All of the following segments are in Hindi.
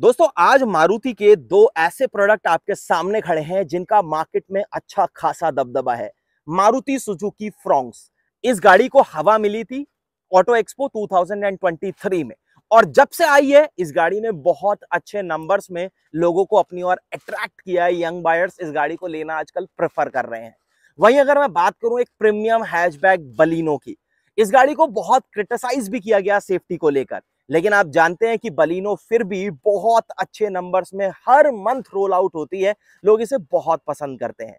दोस्तों आज मारुति के दो ऐसे प्रोडक्ट आपके सामने खड़े हैं जिनका मार्केट में अच्छा खासा दबदबा है मारुति सुजुकी फ्रॉन्क्स इस गाड़ी को हवा मिली थी ऑटो एक्सपो 2023 में और जब से आई है इस गाड़ी ने बहुत अच्छे नंबर्स में लोगों को अपनी ओर अट्रैक्ट किया है यंग बायर्स इस गाड़ी को लेना आजकल प्रेफर कर रहे हैं वहीं अगर मैं बात करूं एक प्रीमियम हैचबैग बलिनो की इस गाड़ी को बहुत क्रिटिसाइज भी किया गया सेफ्टी को लेकर लेकिन आप जानते हैं कि बलिनो फिर भी बहुत अच्छे नंबर्स में हर मंथ रोल आउट होती है लोग इसे बहुत पसंद करते हैं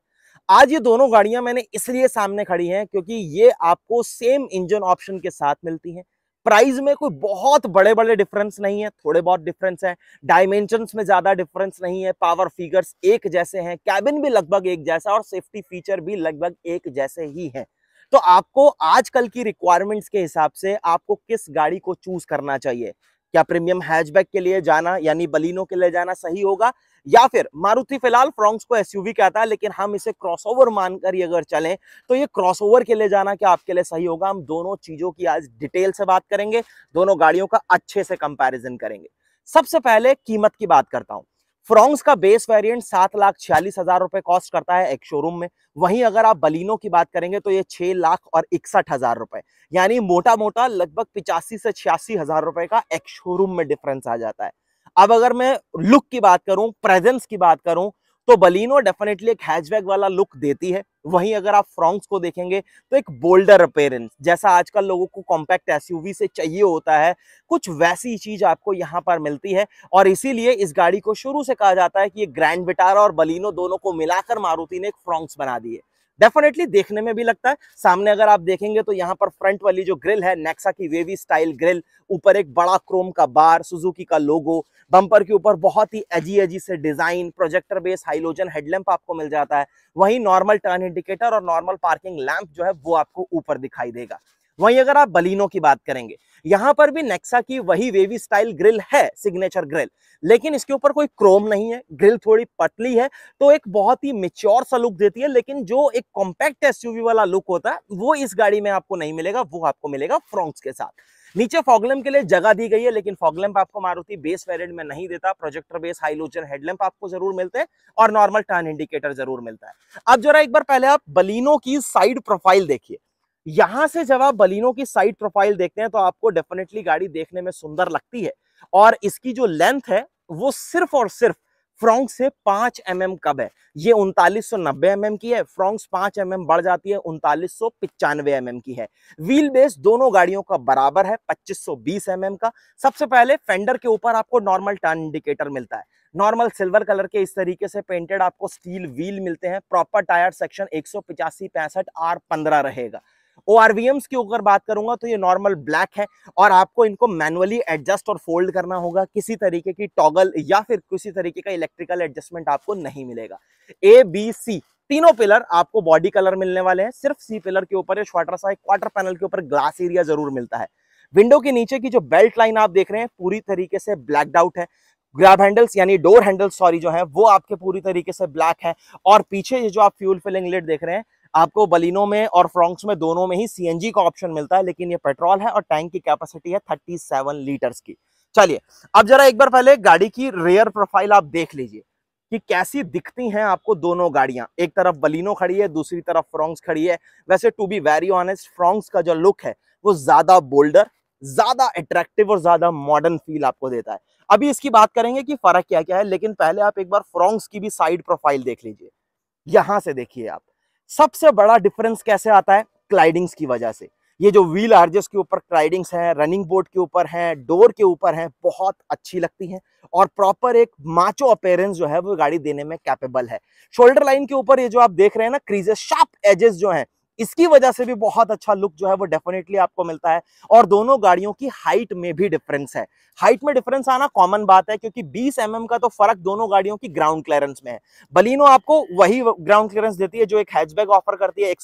आज ये दोनों गाड़ियां मैंने इसलिए सामने खड़ी हैं क्योंकि ये आपको सेम इंजन ऑप्शन के साथ मिलती हैं प्राइस में कोई बहुत बड़े बड़े डिफरेंस नहीं है थोड़े बहुत डिफरेंस है डायमेंशन में ज्यादा डिफरेंस नहीं है पावर फिगर्स एक जैसे हैं कैबिन भी लगभग एक जैसा और सेफ्टी फीचर भी लगभग एक जैसे ही है तो आपको आजकल की रिक्वायरमेंट्स के हिसाब से आपको किस गाड़ी को चूज करना चाहिए क्या प्रीमियम हैचबैक के लिए जाना यानी बलिनो के लिए जाना सही होगा या फिर मारुति फिलहाल फ्रॉन्क्स को एसयूवी कहता है लेकिन हम इसे क्रॉसओवर मानकर अगर चलें तो ये क्रॉसओवर के लिए जाना क्या आपके लिए सही होगा हम दोनों चीजों की आज डिटेल से बात करेंगे दोनों गाड़ियों का अच्छे से कंपैरिजन करेंगे सबसे पहले कीमत की बात करता हूं फ्रॉन्स का बेस वेरिएंट सात लाख छियालीस हजार रुपए कॉस्ट करता है एक शोरूम में वहीं अगर आप बलिनो की बात करेंगे तो ये छह लाख और इकसठ हजार रुपए यानी मोटा मोटा लगभग पिचासी से छियासी हजार रुपए का एक शोरूम में डिफरेंस आ जाता है अब अगर मैं लुक की बात करूं प्रेजेंस की बात करूं तो बलिनो डेफिनेटली एक हैचबैक वाला लुक देती है वहीं अगर आप फ्रॉन्क्स को देखेंगे तो एक बोल्डर अपेयरेंस जैसा आजकल लोगों को कॉम्पैक्ट एसयूवी से चाहिए होता है कुछ वैसी चीज आपको यहाँ पर मिलती है और इसीलिए इस गाड़ी को शुरू से कहा जाता है कि ये ग्रैंड विटारा और बलिनो दोनों को मिलाकर मारुति ने एक फ्रॉन्क्स बना दी है डेफिनेटली देखने में भी लगता है सामने अगर आप देखेंगे तो यहाँ पर फ्रंट वाली जो ग्रिल है नेक्सा की वेवी स्टाइल ग्रिल ऊपर एक बड़ा क्रोम का बार सुजुकी का लोगो बम्पर के ऊपर बहुत ही एजी एजी से design projector base halogen headlamp आपको मिल जाता है वहीं नॉर्मल टर्न इंडिकेटर और नॉर्मल पार्किंग लैंप जो है वो आपको ऊपर दिखाई देगा वहीं अगर आप बलिनो की बात करेंगे यहाँ पर भी नेक्सा की वही वेवी स्टाइल ग्रिल है सिग्नेचर ग्रिल लेकिन इसके ऊपर कोई क्रोम नहीं है ग्रिल थोड़ी पतली है तो एक बहुत ही मिच्योर सा लुक देती है लेकिन जो एक कॉम्पैक्ट एसयूवी वाला लुक होता है वो इस गाड़ी में आपको नहीं मिलेगा वो आपको मिलेगा फ्रॉन्क्स के साथ नीचे फॉगलैम के लिए जगह दी गई है लेकिन फॉगलम आपको मारुति बेस वेरियड में नहीं देता प्रोजेक्टर बेस हाइलोजन हेडलैम्प आपको जरूर मिलते हैं और नॉर्मल टर्न इंडिकेटर जरूर मिलता है अब जरा एक बार पहले आप बलिनो की साइड प्रोफाइल देखिए यहां से जब आप बलिनो की साइड प्रोफाइल देखते हैं तो आपको डेफिनेटली गाड़ी देखने में सुंदर लगती है और इसकी जो लेंथ है वो सिर्फ और सिर्फ फ्रोंक से पांच एम mm कब है ये उनतालीस सौ नब्बे एम की है फ्रोंक्स पांच एम mm बढ़ जाती है उनतालीस सौ पिचानवे एम की है व्हील बेस दोनों गाड़ियों का बराबर है पच्चीस सौ बीस एम का सबसे पहले फेंडर के ऊपर आपको नॉर्मल टर्न इंडिकेटर मिलता है नॉर्मल सिल्वर कलर के इस तरीके से पेंटेड आपको स्टील व्हील मिलते हैं प्रॉपर टायर सेक्शन एक सौ पिचासी पैंसठ आर पंद्रह रहेगा ओ की अगर बात करूंगा तो ये नॉर्मल ब्लैक है और आपको इनको मैनुअली एडजस्ट और फोल्ड करना होगा किसी तरीके की टॉगल या फिर किसी तरीके का इलेक्ट्रिकल एडजस्टमेंट आपको नहीं मिलेगा ए बी सी तीनों पिलर आपको बॉडी कलर मिलने वाले हैं सिर्फ सी पिलर के ऊपर छोटा क्वार्टर पैनल के ऊपर ग्लास एरिया जरूर मिलता है विंडो के नीचे की जो बेल्ट लाइन आप देख रहे हैं पूरी तरीके से ब्लैकड आउट है ग्रैब हैंडल्स यानी डोर हैंडल्स सॉरी जो है वो आपके पूरी तरीके से ब्लैक है और पीछे ये जो आप फ्यूल फिलिंग लिट देख रहे हैं आपको बलिनो में और फ्रॉन्क्स में दोनों में ही सी का ऑप्शन मिलता है लेकिन ये पेट्रोल है और टैंक की कैपेसिटी है थर्टी लीटर्स की चलिए अब जरा एक बार पहले गाड़ी की रेयर प्रोफाइल आप देख लीजिए कि कैसी दिखती हैं आपको दोनों गाड़ियां एक तरफ बलिनो खड़ी है दूसरी तरफ फ्रॉन्क्स खड़ी है वैसे to be very honest Fronx का जो लुक है वो ज्यादा बोल्डर ज्यादा अट्रैक्टिव और ज्यादा मॉडर्न फील आपको देता है अभी इसकी बात करेंगे कि फर्क क्या क्या है लेकिन पहले आप एक बार फ्रॉन्क्स की भी साइड प्रोफाइल देख लीजिए यहां से देखिए आप सबसे बड़ा डिफरेंस कैसे आता है क्लाइडिंग्स की वजह से ये जो व्हील आर्जेस के ऊपर क्लाइडिंग्स हैं रनिंग बोर्ड के ऊपर हैं डोर के ऊपर हैं बहुत अच्छी लगती हैं और प्रॉपर एक माचो अपेयरेंस जो है वो गाड़ी देने में कैपेबल है शोल्डर लाइन के ऊपर ये जो आप देख रहे हैं ना क्रीजेस शार्प एजेस जो हैं इसकी वजह से भी बहुत अच्छा लुक जो है वो डेफिनेटली आपको मिलता है और दोनों गाड़ियों की हाइट में भी डिफरेंस है हाइट में डिफरेंस आना कॉमन बात है क्योंकि 20 एम mm का तो फर्क दोनों गाड़ियों की ग्राउंड क्लियरेंस में है बलिनो आपको वही ग्राउंड क्लियरेंस देती है जो एक हैचबैक ऑफर करती है एक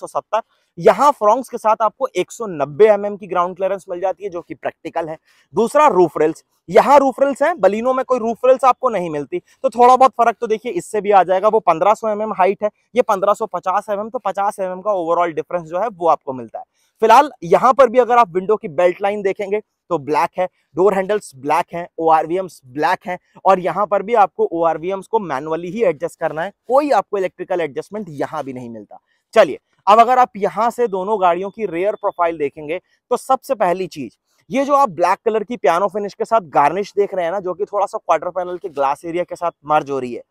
यहाँ फ्रॉन्क्स के साथ आपको 190 सौ mm की ग्राउंड क्लियरेंस मिल जाती है जो कि प्रैक्टिकल है दूसरा रूफ रेल्स यहाँ रूफ रेल्स हैं बलिनो में कोई रूफ रेल्स आपको नहीं मिलती तो थोड़ा बहुत फर्क तो देखिए इससे भी आ जाएगा वो 1500 सौ mm हाइट है ये 1550 सौ mm, तो 50 एम mm का ओवरऑल डिफरेंस जो है वो आपको मिलता है फिलहाल यहाँ पर भी अगर आप विंडो की बेल्ट लाइन देखेंगे तो ब्लैक है डोर हैंडल्स ब्लैक हैं ओ ब्लैक हैं और यहाँ पर भी आपको ओ को मैनुअली ही एडजस्ट करना है कोई आपको इलेक्ट्रिकल एडजस्टमेंट यहाँ भी नहीं मिलता चलिए अब अगर आप यहां से दोनों गाड़ियों की रेयर प्रोफाइल देखेंगे तो सबसे पहली चीज ये जो आप ब्लैक कलर की पियानो फिनिश के साथ गार्निश देख रहे हैं ना जो कि थोड़ा सा क्वार्टर पैनल के ग्लास एरिया के साथ मर्ज हो रही है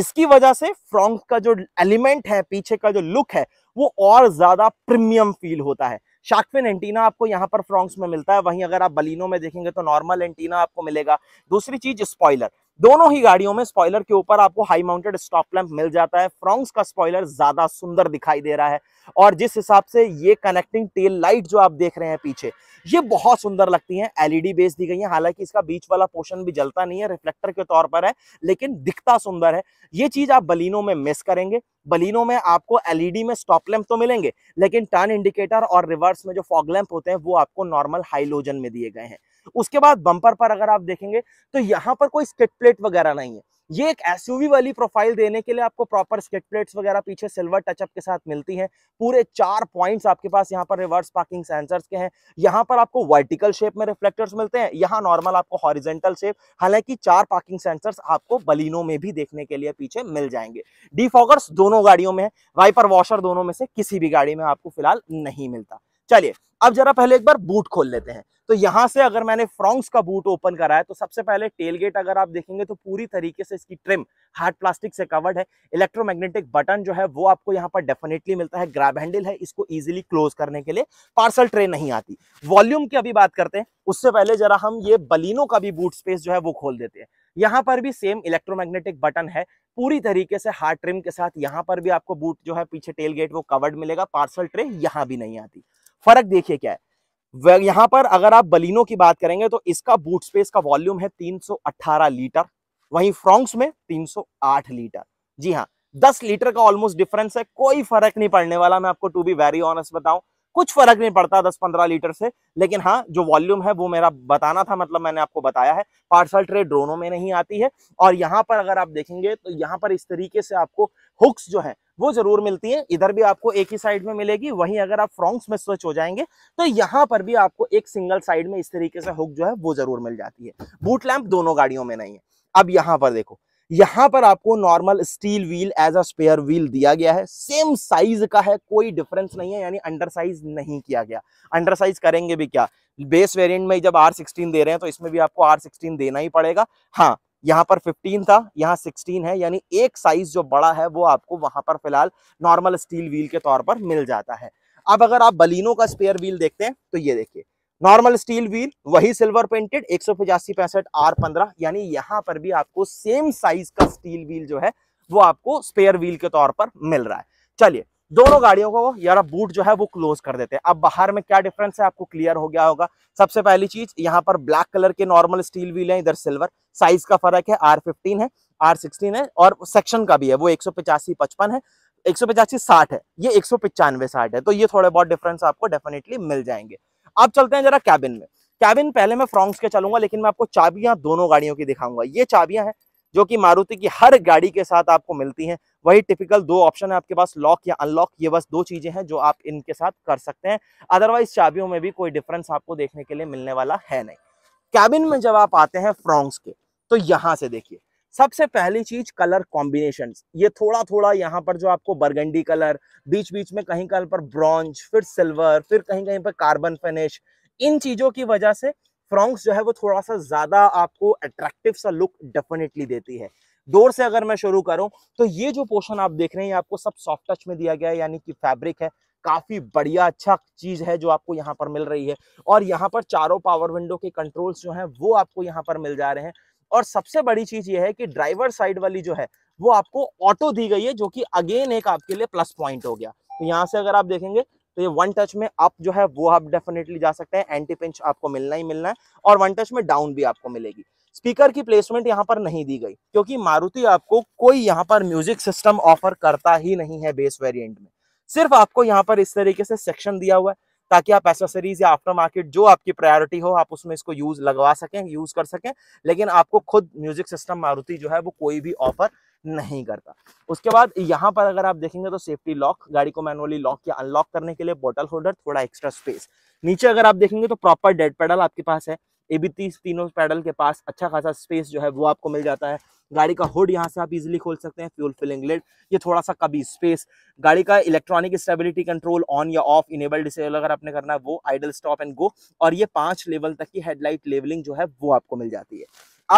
इसकी वजह से फ्रॉन्क का जो एलिमेंट है पीछे का जो लुक है वो और ज्यादा प्रीमियम फील होता है शाकफिन एंटीना आपको यहाँ पर फ्रॉन्क्स में मिलता है वहीं अगर आप बलिनो में देखेंगे तो नॉर्मल एंटीना आपको मिलेगा दूसरी चीज स्पॉइलर दोनों ही गाड़ियों में स्पॉइलर के ऊपर आपको हाई माउंटेड स्टॉप लैंप मिल जाता है फ्रॉन्क्स का स्पॉइलर ज्यादा सुंदर दिखाई दे रहा है और जिस हिसाब से ये कनेक्टिंग टेल लाइट जो आप देख रहे हैं पीछे ये बहुत सुंदर लगती है एलईडी बेस दी गई है हालांकि इसका बीच वाला पोर्शन भी जलता नहीं है रिफ्लेक्टर के तौर पर है लेकिन दिखता सुंदर है ये चीज आप बलिनो में मिस करेंगे बलिनो में आपको एलईडी e में स्टॉप लैंप तो मिलेंगे लेकिन टर्न इंडिकेटर और रिवर्स में जो फॉग लैंप होते हैं वो आपको नॉर्मल हाइलोजन में दिए गए हैं उसके बाद बंपर पर अगर आप देखेंगे तो यहाँ पर कोई स्केट प्लेट वगैरह नहीं है ये एक एसयूवी वाली प्रोफाइल देने के लिए आपको प्रॉपर स्केट प्लेट्स वगैरह पीछे सिल्वर टचअप के साथ मिलती हैं पूरे चार पॉइंट्स आपके पास यहाँ पर रिवर्स पार्किंग सेंसर्स के हैं यहाँ पर आपको वर्टिकल शेप में रिफ्लेक्टर्स मिलते हैं यहाँ नॉर्मल आपको हॉरिजेंटल शेप हालांकि चार पार्किंग सेंसर्स आपको बलिनो में भी देखने के लिए पीछे मिल जाएंगे डिफॉगर्स दोनों गाड़ियों में है वाइपर वॉशर दोनों में से किसी भी गाड़ी में आपको फिलहाल नहीं मिलता चलिए अब जरा पहले एक बार बूट खोल लेते हैं तो यहाँ से अगर मैंने फ्रॉन्क्स का बूट ओपन करा है तो सबसे पहले टेलगेट अगर आप देखेंगे तो पूरी तरीके से इसकी ट्रिम हार्ड प्लास्टिक से कवर्ड है इलेक्ट्रोमैग्नेटिक बटन जो है वो आपको यहाँ पर डेफिनेटली मिलता है ग्रैब हैंडल है इसको इजीली क्लोज करने के लिए पार्सल ट्रे नहीं आती वॉल्यूम की अभी बात करते हैं उससे पहले जरा हम ये बलिनो का भी बूट स्पेस जो है वो खोल देते हैं यहाँ पर भी सेम इलेक्ट्रोमैग्नेटिक बटन है पूरी तरीके से हार्ड ट्रिम के साथ यहाँ पर भी आपको बूट जो है पीछे टेलगेट वो कवर्ड मिलेगा पार्सल ट्रे यहाँ भी नहीं आती फर्क देखिए क्या है यहां पर अगर आप बलिनो की बात करेंगे तो इसका बूट स्पेस का वॉल्यूम है 318 लीटर वहीं फ्रॉन्क्स में 308 लीटर जी हाँ 10 लीटर का ऑलमोस्ट डिफरेंस है कोई फर्क नहीं पड़ने वाला मैं आपको टू बी वेरी ऑनेस्ट बताऊं कुछ फर्क नहीं पड़ता दस पंद्रह लीटर से लेकिन हाँ जो वॉल्यूम है वो मेरा बताना था मतलब मैंने आपको बताया है पार्सल ट्रे ड्रोनों में नहीं आती है और यहाँ पर अगर आप देखेंगे तो यहाँ पर इस तरीके से आपको हुक्स जो है वो जरूर मिलती है इधर भी आपको एक ही साइड में मिलेगी वहीं अगर आप फ्रॉन्क्स में स्विच हो जाएंगे तो यहाँ पर भी आपको एक सिंगल साइड में इस तरीके से हुक जो है वो जरूर मिल जाती है बूट लैंप दोनों गाड़ियों में नहीं है अब यहाँ पर देखो यहाँ पर आपको normal steel wheel as a spare wheel दिया गया है सेम साइज का है कोई डिफरेंस नहीं है यानी अंडर साइज नहीं किया गया अंडर साइज करेंगे भी क्या बेस वेरिएंट में जब आर सिक्सटीन दे रहे हैं तो इसमें भी आपको आर सिक्सटीन देना ही पड़ेगा हाँ यहाँ पर 15 था यहाँ 16 है यानी एक साइज जो बड़ा है वो आपको वहां पर फिलहाल नॉर्मल स्टील व्हील के तौर पर मिल जाता है अब अगर आप बलिनो का स्पेयर व्हील देखते हैं तो ये देखिए नॉर्मल स्टील व्हील वही सिल्वर पेंटेड एक सौ पचासी पैंसठ आर पंद्रह यानी यहाँ पर भी आपको सेम साइज का स्टील व्हील जो है वो आपको स्पेयर व्हील के तौर पर मिल रहा है चलिए दोनों गाड़ियों को यार बूट जो है वो क्लोज कर देते हैं अब बाहर में क्या डिफरेंस है आपको क्लियर हो गया होगा सबसे पहली चीज यहाँ पर ब्लैक कलर के नॉर्मल स्टील व्हील है इधर सिल्वर साइज का फर्क है आर फिफ्टीन है आर सिक्सटीन है और सेक्शन का भी है वो एक सौ पचासी पचपन है एक सौ पचासी साठ है ये एक सौ पचानवे साठ है तो ये थोड़े बहुत डिफरेंस आपको डेफिनेटली मिल जाएंगे अब चलते हैं जरा कैबिन में कैबिन पहले मैं फ्रॉन्क्स के चलूंगा लेकिन मैं आपको चाबियां दोनों गाड़ियों की दिखाऊंगा ये चाबियां हैं जो कि मारुति की हर गाड़ी के साथ आपको मिलती हैं वही टिपिकल दो ऑप्शन है आपके पास लॉक या अनलॉक ये बस दो चीजें हैं जो आप इनके साथ कर सकते हैं अदरवाइज चाबियों में भी कोई डिफरेंस आपको देखने के लिए मिलने वाला है नहीं कैबिन में जब आप आते हैं फ्रॉन्क्स के तो यहां से देखिए सबसे पहली चीज कलर कॉम्बिनेशन ये थोड़ा थोड़ा यहाँ पर जो आपको बरगंडी कलर बीच बीच में कहीं कल पर ब्रॉन्ज फिर सिल्वर फिर कहीं कहीं पर कार्बन फिनिश इन चीजों की वजह से फ्रॉन्क्स जो है वो थोड़ा सा ज्यादा आपको अट्रैक्टिव सा लुक डेफिनेटली देती है दौर से अगर मैं शुरू करूं तो ये जो पोर्शन आप देख रहे हैं ये आपको सब सॉफ्ट टच में दिया गया है यानी कि फैब्रिक है काफी बढ़िया अच्छा चीज है जो आपको यहाँ पर मिल रही है और यहाँ पर चारों पावर विंडो के कंट्रोल्स जो हैं वो आपको यहाँ पर मिल जा रहे हैं और सबसे बड़ी चीज ये है कि ड्राइवर साइड वाली जो है वो आपको ऑटो दी गई है जो कि अगेन एक आपके लिए प्लस पॉइंट हो गया तो यहाँ से अगर आप देखेंगे तो ये वन टच में अप जो है वो आप डेफिनेटली जा सकते हैं एंटी पिंच आपको मिलना ही मिलना है और वन टच में डाउन भी आपको मिलेगी स्पीकर की प्लेसमेंट यहाँ पर नहीं दी गई क्योंकि मारुति आपको कोई यहाँ पर म्यूजिक सिस्टम ऑफर करता ही नहीं है बेस वेरिएंट में सिर्फ आपको यहाँ पर इस तरीके से सेक्शन दिया हुआ है ताकि आप एसेसरीज या आफ्टर मार्केट जो आपकी प्रायोरिटी हो आप उसमें इसको यूज लगवा सकें यूज कर सकें लेकिन आपको खुद म्यूजिक सिस्टम मारुति जो है वो कोई भी ऑफर नहीं करता उसके बाद यहाँ पर अगर आप देखेंगे तो सेफ्टी लॉक गाड़ी को मैनुअली लॉक या अनलॉक करने के लिए बोटल होल्डर थोड़ा एक्स्ट्रा स्पेस नीचे अगर आप देखेंगे तो प्रॉपर डेड पेडल आपके पास है ए बी तीस तीनों पैडल के पास अच्छा खासा स्पेस जो है वो आपको मिल जाता है गाड़ी का हुड यहाँ से आप इजीली खोल सकते हैं फ्यूल फिलिंग लिड ये थोड़ा सा कभी स्पेस गाड़ी का इलेक्ट्रॉनिक स्टेबिलिटी कंट्रोल ऑन या ऑफ इनेबल डिसेबल अगर आपने करना है वो आइडल स्टॉप एंड गो और ये पांच लेवल तक की हेडलाइट लेवलिंग जो है वो आपको मिल जाती है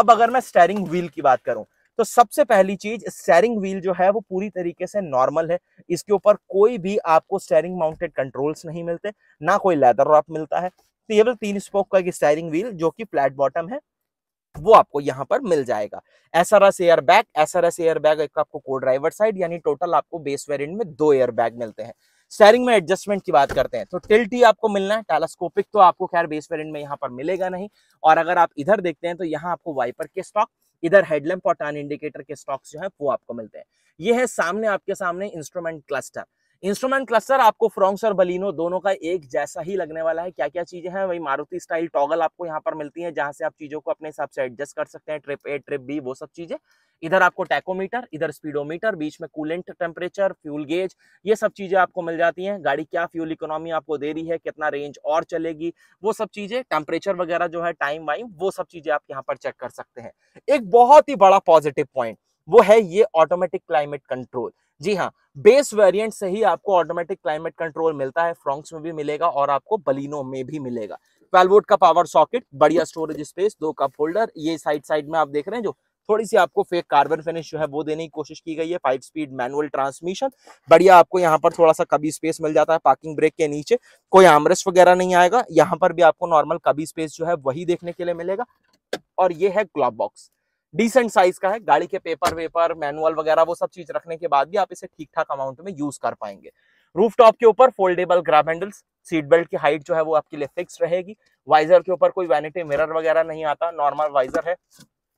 अब अगर मैं स्टेयरिंग व्हील की बात करूँ तो सबसे पहली चीज स्टेयरिंग व्हील जो है वो पूरी तरीके से नॉर्मल है इसके ऊपर कोई भी आपको स्टेयरिंग माउंटेड कंट्रोल्स नहीं मिलते ना कोई लेदर रॉप मिलता है तो ये बस तीन स्पोक का एक स्टायरिंग व्हील जो कि फ्लैट बॉटम है वो आपको यहाँ पर मिल जाएगा S R S air bag S R S air bag एक आपको को ड्राइवर साइड यानी टोटल आपको बेस वेरियंट में दो एयर बैग मिलते हैं स्टेयरिंग में एडजस्टमेंट की बात करते हैं तो टिल्टी आपको मिलना है टेलास्कोपिक तो आपको खैर बेस वेरियंट में यहाँ पर मिलेगा नहीं और अगर आप इधर देखते हैं तो यहाँ आपको वाइपर के स्टॉक इधर हेडलैम्प और टर्न इंडिकेटर के स्टॉक्स जो है वो आपको मिलते हैं ये है सामने आपके सामने इंस्ट्रूमेंट क्लस्टर इंस्ट्रूमेंट क्लस्टर आपको फ्रॉन्क्स और बलिनो दोनों का एक जैसा ही लगने वाला है क्या क्या चीजें हैं वही मारुति स्टाइल टॉगल आपको यहाँ पर मिलती है जहां से आप चीजों को अपने हिसाब से एडजस्ट कर सकते हैं ट्रिप ए ट्रिप बी वो सब चीजें इधर आपको टैकोमीटर इधर स्पीडोमीटर बीच में कूलेंट टेम्परेचर फ्यूल गेज ये सब चीजें आपको मिल जाती हैं गाड़ी क्या फ्यूल इकोनॉमी आपको दे रही है कितना रेंज और चलेगी वो सब चीजें टेम्परेचर वगैरह जो है टाइम वाइम वो सब चीजें आप यहाँ पर चेक कर सकते हैं एक बहुत ही बड़ा पॉजिटिव पॉइंट वो है ये ऑटोमेटिक क्लाइमेट कंट्रोल जी हाँ बेस वेरिएंट से ही आपको ऑटोमेटिक क्लाइमेट कंट्रोल मिलता है फ्रॉन्क्स में भी मिलेगा और आपको बलिनो में भी मिलेगा ट्वेल्वोट का पावर सॉकेट बढ़िया स्टोरेज स्पेस दो कप होल्डर ये साइड साइड में आप देख रहे हैं जो थोड़ी सी आपको फेक कार्बन फिनिश जो है वो देने की कोशिश की गई है फाइव स्पीड मैनुअल ट्रांसमिशन बढ़िया आपको यहाँ पर थोड़ा सा कभी स्पेस मिल जाता है पार्किंग ब्रेक के नीचे कोई आमरेस वगैरह नहीं आएगा यहाँ पर भी आपको नॉर्मल कभी स्पेस जो है वही देखने के लिए मिलेगा और ये है ग्लॉब बॉक्स डिसेंट साइज का है गाड़ी के पेपर वेपर मैनुअल वगैरह वो सब चीज रखने के बाद भी आप इसे ठीक ठाक अमाउंट में यूज कर पाएंगे रूफ टॉप के ऊपर foldable grab handles seat belt की हाइट जो है वो आपके लिए फिक्स रहेगी वाइजर के ऊपर कोई वैनिटी मिरर वगैरह नहीं आता नॉर्मल वाइजर है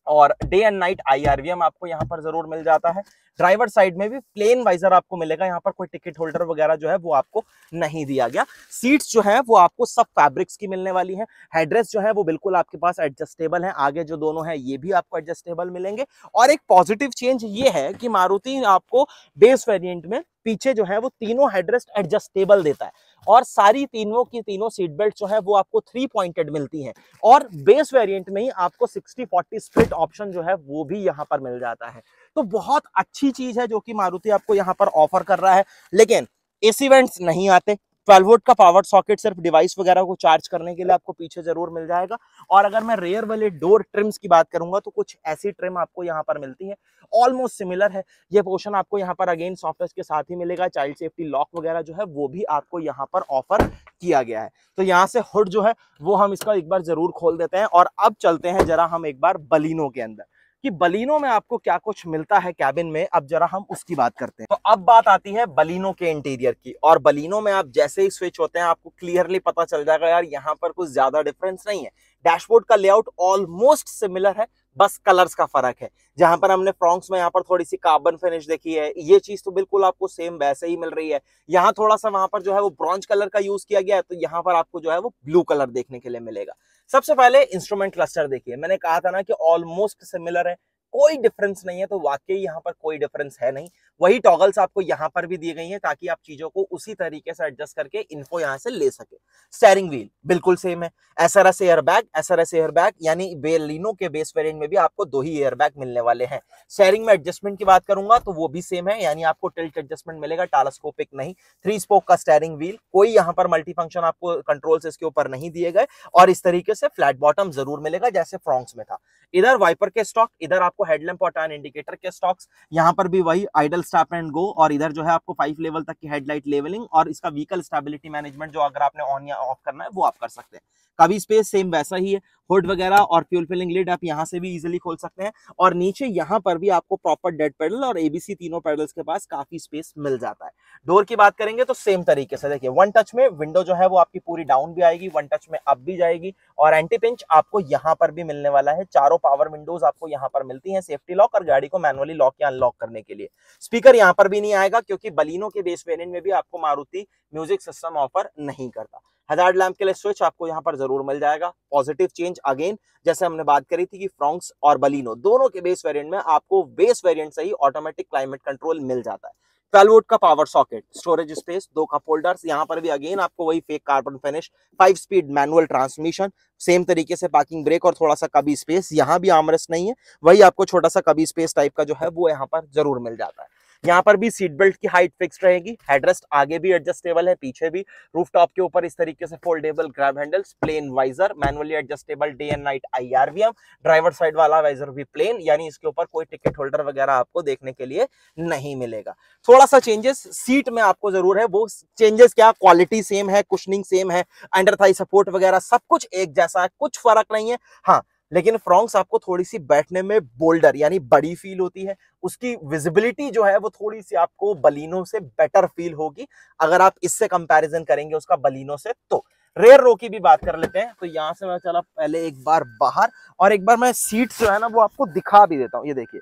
और डे एंड नाइट आईआरवीएम आपको यहाँ पर जरूर मिल जाता है ड्राइवर साइड में भी प्लेन वाइजर आपको मिलेगा यहाँ पर कोई टिकट होल्डर वगैरह जो है वो आपको नहीं दिया गया सीट्स जो है वो आपको सब फैब्रिक्स की मिलने वाली है हेड्रेस जो है वो बिल्कुल आपके पास एडजस्टेबल है आगे जो दोनों है ये भी आपको एडजस्टेबल मिलेंगे और एक पॉजिटिव चेंज ये है कि मारुति आपको बेस वेरियंट में पीछे जो है वो तीनों हेड्रेस एडजस्टेबल देता है और सारी तीनों की तीनों सीट बेल्ट जो है वो आपको थ्री पॉइंटेड मिलती हैं और बेस वेरिएंट में ही आपको 60 40 स्प्लिट ऑप्शन जो है वो भी यहाँ पर मिल जाता है तो बहुत अच्छी चीज है जो कि मारुति आपको यहाँ पर ऑफर कर रहा है लेकिन एसी वेंट्स नहीं आते ट्वेल्व वोल्ट का पावर सॉकेट सिर्फ डिवाइस वगैरह को चार्ज करने के लिए आपको पीछे जरूर मिल जाएगा और अगर मैं रेयर वाले डोर ट्रिम्स की बात करूंगा तो कुछ ऐसी ट्रिम आपको यहाँ पर मिलती है ऑलमोस्ट सिमिलर है ये पोर्शन आपको यहाँ पर अगेन सॉफ्टवेयर के साथ ही मिलेगा चाइल्ड सेफ्टी लॉक वगैरह जो है वो भी आपको यहाँ पर ऑफर किया गया है तो यहाँ से हुड जो है वो हम इसका एक बार जरूर खोल देते हैं और अब चलते हैं जरा हम एक बार बलिनो के अंदर कि बलिनो में आपको क्या कुछ मिलता है कैबिन में अब जरा हम उसकी बात करते हैं तो अब बात आती है बलिनो के इंटीरियर की और बलिनो में आप जैसे ही स्विच होते हैं आपको क्लियरली पता चल जाएगा यार यहाँ पर कुछ ज्यादा डिफरेंस नहीं है डैशबोर्ड का लेआउट ऑलमोस्ट सिमिलर है बस कलर्स का फर्क है जहां पर हमने फ्रॉक्स में यहाँ पर थोड़ी सी कार्बन फिनिश देखी है ये चीज तो बिल्कुल आपको सेम वैसे ही मिल रही है यहाँ थोड़ा सा वहां पर जो है वो ब्रॉन्ज कलर का यूज किया गया है तो यहाँ पर आपको जो है वो ब्लू कलर देखने के लिए मिलेगा सबसे पहले इंस्ट्रूमेंट क्लस्टर देखिए मैंने कहा था ना कि ऑलमोस्ट सिमिलर है कोई डिफरेंस नहीं है तो वाकई यहाँ पर कोई डिफरेंस है नहीं वही टॉगल्स आपको यहाँ पर भी दी गई हैं ताकि आप चीजों को उसी तरीके से एडजस्ट करके इनको यहाँ से ले सके स्टेरिंग व्हील बिल्कुल सेम है S R S air bag S R S air bag यानी बेलिनो के बेस वेरियंट में भी आपको दो ही एयर बैग मिलने वाले हैं स्टेरिंग में एडजस्टमेंट की बात करूंगा तो वो भी सेम है यानी आपको टिल्ट एडजस्टमेंट मिलेगा टालास्कोपिक नहीं थ्री स्पोक का स्टेरिंग व्हील कोई यहाँ पर मल्टीफंक्शन आपको कंट्रोल्स इसके ऊपर नहीं दिए गए और इस तरीके से फ्लैट बॉटम जरूर मिलेगा जैसे फ्रॉन्क्स में था इधर वाइपर के स्टॉक इधर आपको हेडलैम्प और टर्न इंडिकेटर के स्टॉक्स यहाँ पर भी वही आइडल स्टाप एंड गो और इधर जो है आपको फाइव लेवल तक की हेडलाइट लेवलिंग और इसका व्हीकल स्टेबिलिटी मैनेजमेंट जो अगर आपने ऑन या ऑफ करना है वो आप कर सकते हैं कभी स्पेस सेम वैसा ही है हुड वगैरह और फ्यूल फिलिंग लिड आप यहाँ से भी इजिली खोल सकते हैं और नीचे यहाँ पर भी आपको प्रॉपर डेड पेडल और एबीसी तीनों पेडल्स के पास काफी स्पेस मिल जाता है डोर की बात करेंगे तो सेम तरीके से देखिए वन टच में विंडो जो है वो आपकी पूरी डाउन भी आएगी वन टच में अप भी जाएगी और एंटी पिंच आपको यहाँ पर भी मिलने वाला है चारों पावर विंडोज आपको यहाँ पर मिलती है सेफ्टी लॉक और गाड़ी को मैनुअली लॉक या अनलॉक करने के लिए स्पीकर यहाँ पर भी नहीं आएगा क्योंकि बलिनो के बेस वेरियंट में भी आपको मारुति म्यूजिक सिस्टम ऑफर नहीं करता हजार्ड लैम्प के लिए स्विच आपको यहाँ पर जरूर मिल जाएगा पॉजिटिव चेंज अगेन जैसे हमने बात करी थी कि फ्रॉन्क्स और बलिनो दोनों के बेस वेरियंट में आपको बेस वेरियंट से ही ऑटोमेटिक क्लाइमेट कंट्रोल मिल जाता है 12 वोल्ट का पावर सॉकेट स्टोरेज स्पेस दो कप होल्डर्स यहाँ पर भी अगेन आपको वही fake carbon finish five speed manual transmission same तरीके से पार्किंग ब्रेक और थोड़ा सा कभी स्पेस यहाँ भी आमरस नहीं है वही आपको छोटा सा कभी स्पेस टाइप का जो है वो यहाँ पर जरूर मिल जाता है यहाँ पर भी सीट बेल्ट की हाइट फिक्स रहेगी हेडरेस्ट आगे भी एडजस्टेबल है पीछे भी रूफ टॉप के ऊपर इस तरीके से foldable grab handles plain visor manually adjustable day and night आई ड्राइवर साइड वाला वाइजर भी प्लेन यानी इसके ऊपर कोई टिकट होल्डर वगैरह आपको देखने के लिए नहीं मिलेगा थोड़ा सा चेंजेस सीट में आपको जरूर है वो चेंजेस क्या क्वालिटी सेम है कुशनिंग सेम है अंडर थाई सपोर्ट वगैरह सब कुछ एक जैसा है कुछ फर्क नहीं है हाँ लेकिन फ्रॉन्क्स आपको थोड़ी सी बैठने में बोल्डर यानी बड़ी फील होती है उसकी विजिबिलिटी जो है वो थोड़ी सी आपको बलिनो से बेटर फील होगी अगर आप इससे कंपैरिजन करेंगे उसका बलिनो से तो रेयर रो की भी बात कर लेते हैं तो यहाँ से मैं चला पहले एक बार बाहर और एक बार मैं सीट्स जो है ना वो आपको दिखा भी देता हूँ ये देखिए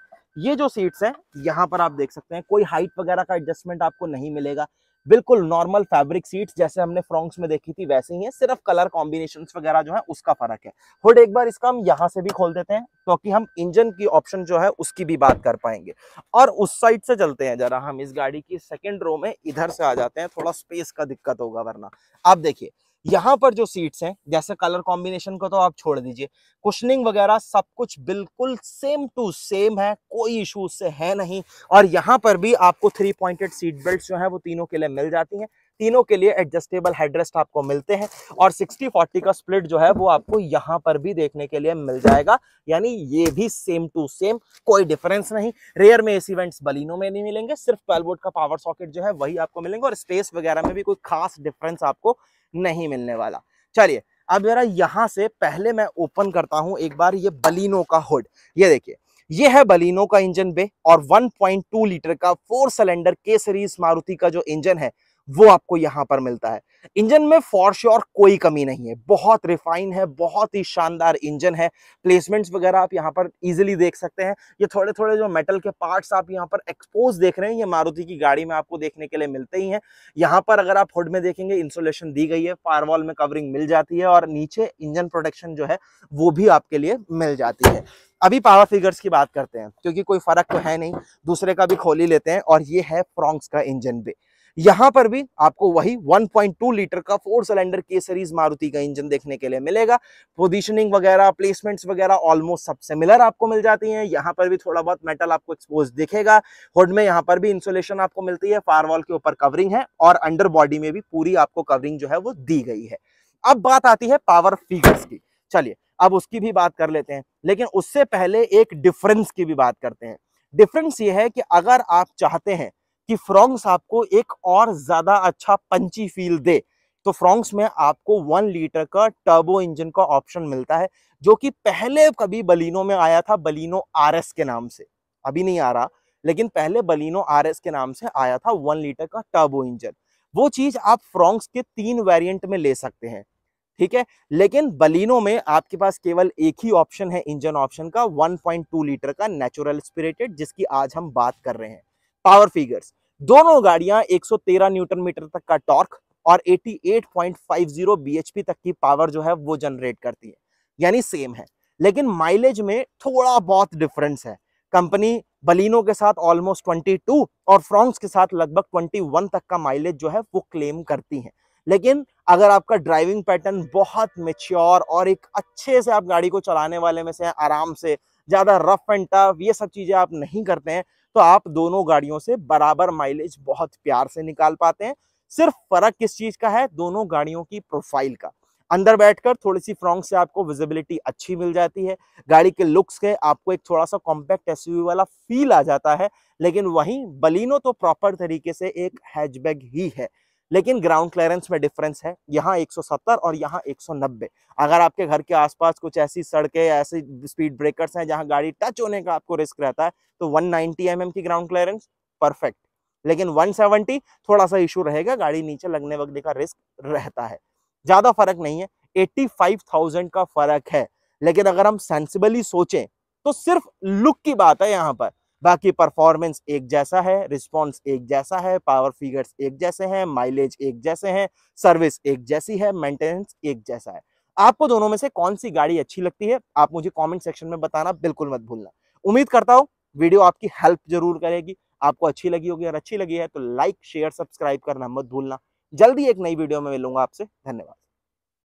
ये जो सीट्स हैं यहाँ पर आप देख सकते हैं कोई हाइट वगैरह का एडजस्टमेंट आपको नहीं मिलेगा बिल्कुल नॉर्मल फैब्रिक सीट्स जैसे हमने फ्रॉक्स में देखी थी वैसे ही है सिर्फ कलर कॉम्बिनेशन वगैरह जो है उसका फर्क है हुड एक बार इसका हम यहाँ से भी खोल देते हैं क्योंकि तो हम इंजन की ऑप्शन जो है उसकी भी बात कर पाएंगे और उस साइड से चलते हैं जरा हम इस गाड़ी की सेकेंड रो में इधर से आ जाते हैं थोड़ा स्पेस का दिक्कत होगा वरना आप देखिए यहाँ पर जो सीट्स हैं जैसे कलर कॉम्बिनेशन को तो आप छोड़ दीजिए कुशनिंग वगैरह सब कुछ बिल्कुल सेम टू सेम है कोई इशू उससे है नहीं और यहाँ पर भी आपको थ्री पॉइंटेड सीट बेल्ट जो है वो तीनों के लिए मिल जाती हैं तीनों के लिए एडजस्टेबल हेडरेस्ट आपको मिलते हैं और 60-40 का स्प्लिट जो है वो आपको यहाँ पर भी देखने के लिए मिल जाएगा यानी ये भी सेम टू सेम कोई डिफरेंस नहीं रेयर में एसी वेंट्स बलिनों में नहीं मिलेंगे सिर्फ 12 वोट का पावर सॉकेट जो है वही आपको मिलेंगे और स्पेस वगैरह में भी कोई खास डिफरेंस आपको नहीं मिलने वाला चलिए अब जरा यहाँ से पहले मैं ओपन करता हूँ एक बार ये बलिनो का हुड ये देखिए ये है बलिनो का इंजन बे और 1.2 लीटर का four cylinder K series Maruti का जो इंजन है वो आपको यहाँ पर मिलता है इंजन में फॉर श्योर कोई कमी नहीं है बहुत रिफाइन है बहुत ही शानदार इंजन है प्लेसमेंट्स वगैरह आप यहाँ पर इजिली देख सकते हैं ये थोड़े थोड़े जो मेटल के पार्ट्स आप यहाँ पर एक्सपोज देख रहे हैं ये मारुति की गाड़ी में आपको देखने के लिए मिलते ही है यहाँ पर अगर आप हुड में देखेंगे इंसुलेशन दी गई है फायरवॉल में कवरिंग मिल जाती है और नीचे इंजन प्रोटेक्शन जो है वो भी आपके लिए मिल जाती है अभी पावर फिगर्स की बात करते हैं क्योंकि कोई फर्क तो है नहीं दूसरे का भी खोली लेते हैं और ये है फ्रॉन्क्स का इंजन भी यहां पर भी आपको वही 1.2 लीटर का four cylinder K series Maruti का इंजन देखने के लिए मिलेगा पोजिशनिंग वगैरह प्लेसमेंट्स वगैरह ऑलमोस्ट सब सिमिलर आपको मिल जाती है यहां पर भी थोड़ा बहुत मेटल आपको एक्सपोज दिखेगा हुड में यहां पर भी इंसुलेशन आपको मिलती है फायर के ऊपर कवरिंग है और अंडर बॉडी में भी पूरी आपको कवरिंग जो है वो दी गई है अब बात आती है पावर फिगर्स की चलिए अब उसकी भी बात कर लेते हैं लेकिन उससे पहले एक डिफरेंस की भी बात करते हैं डिफरेंस ये है कि अगर आप चाहते हैं कि फ्रॉन्ग्स आपको एक और ज़्यादा अच्छा पंची फील दे तो फ्रॉन्ग्स में आपको वन लीटर का टर्बो इंजन का ऑप्शन मिलता है जो कि पहले कभी बलिनो में आया था बलिनो आर के नाम से अभी नहीं आ रहा लेकिन पहले बलिनो आर के नाम से आया था वन लीटर का टर्बो इंजन वो चीज़ आप फ्रॉन्ग्स के तीन वेरिएंट में ले सकते हैं ठीक है लेकिन बलिनो में आपके पास केवल एक ही ऑप्शन है इंजन ऑप्शन का 1.2 लीटर का नेचुरल स्पिरिटेड जिसकी आज हम बात कर रहे हैं पावर फिगर्स दोनों गाड़ियां 113 न्यूटन मीटर तक का टॉर्क और 88.50 bhp तक की पावर जो है वो जनरेट करती है यानी सेम है लेकिन माइलेज में थोड़ा बहुत डिफरेंस है कंपनी बलिनो के साथ ऑलमोस्ट 22 और फ्रॉन्क्स के साथ लगभग 21 तक का माइलेज जो है वो क्लेम करती है लेकिन अगर आपका ड्राइविंग पैटर्न बहुत मेच्योर और एक अच्छे से आप गाड़ी को चलाने वाले में से आराम से ज़्यादा रफ एंड टफ ये सब चीज़ें आप नहीं करते हैं तो आप दोनों गाड़ियों से बराबर माइलेज बहुत प्यार से निकाल पाते हैं सिर्फ फर्क किस चीज का है दोनों गाड़ियों की प्रोफाइल का अंदर बैठकर थोड़ी सी फ्रॉन्ग से आपको विजिबिलिटी अच्छी मिल जाती है गाड़ी के लुक्स के आपको एक थोड़ा सा कॉम्पैक्ट एसयूवी वाला फील आ जाता है लेकिन वहीं बलिनो तो प्रॉपर तरीके से एक हैचबैग ही है लेकिन ग्राउंड क्लियरेंस में डिफरेंस है यहाँ 170 और यहाँ 190 अगर आपके घर के आसपास कुछ ऐसी सड़कें ऐसे स्पीड ब्रेकर्स हैं जहाँ गाड़ी टच होने का आपको रिस्क रहता है तो 190 नाइनटी mm की ग्राउंड क्लियरेंस परफेक्ट लेकिन 170 थोड़ा सा इशू रहेगा गाड़ी नीचे लगने वगैरह का रिस्क रहता है ज़्यादा फर्क नहीं है एट्टी का फर्क है लेकिन अगर हम सेंसिबली सोचें तो सिर्फ लुक की बात है यहाँ पर बाकी परफॉर्मेंस एक जैसा है रिस्पॉन्स एक जैसा है पावर फिगर्स एक जैसे हैं माइलेज एक जैसे हैं सर्विस एक जैसी है मेंटेनेंस एक जैसा है आपको दोनों में से कौन सी गाड़ी अच्छी लगती है आप मुझे कमेंट सेक्शन में बताना बिल्कुल मत भूलना उम्मीद करता हूँ वीडियो आपकी हेल्प जरूर करेगी आपको अच्छी लगी होगी और अच्छी लगी है तो लाइक शेयर सब्सक्राइब करना मत भूलना जल्दी एक नई वीडियो में मिलूंगा आपसे धन्यवाद